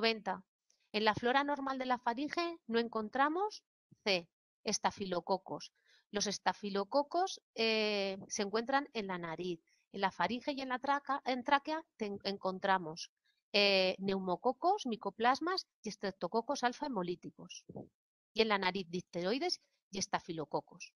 90. En la flora normal de la faringe no encontramos C, estafilococos. Los estafilococos eh, se encuentran en la nariz. En la faringe y en la tráquea encontramos eh, neumococos, micoplasmas y estreptococos alfa hemolíticos. Y en la nariz dicteroides y estafilococos.